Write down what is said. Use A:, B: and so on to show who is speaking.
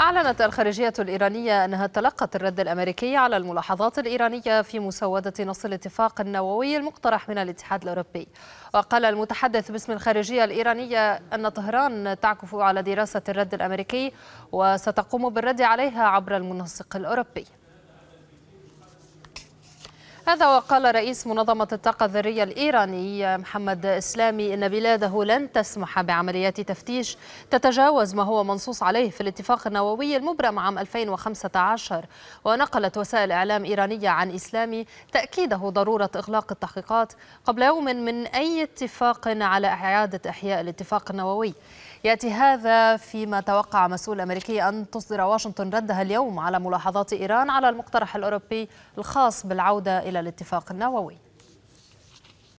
A: أعلنت الخارجية الإيرانية أنها تلقت الرد الأمريكي على الملاحظات الإيرانية في مسودة نص الاتفاق النووي المقترح من الاتحاد الأوروبي وقال المتحدث باسم الخارجية الإيرانية أن طهران تعكف على دراسة الرد الأمريكي وستقوم بالرد عليها عبر المنسق الأوروبي هذا وقال رئيس منظمة الطاقة الذرية الإيراني محمد إسلامي إن بلاده لن تسمح بعمليات تفتيش تتجاوز ما هو منصوص عليه في الاتفاق النووي المبرم عام 2015 ونقلت وسائل إعلام إيرانية عن إسلامي تأكيده ضرورة إغلاق التحقيقات قبل يوم من أي اتفاق على إعادة إحياء الاتفاق النووي يأتي هذا فيما توقع مسؤول أمريكي أن تصدر واشنطن ردها اليوم على ملاحظات إيران على المقترح الأوروبي الخاص بالعودة إلى الاتفاق النووي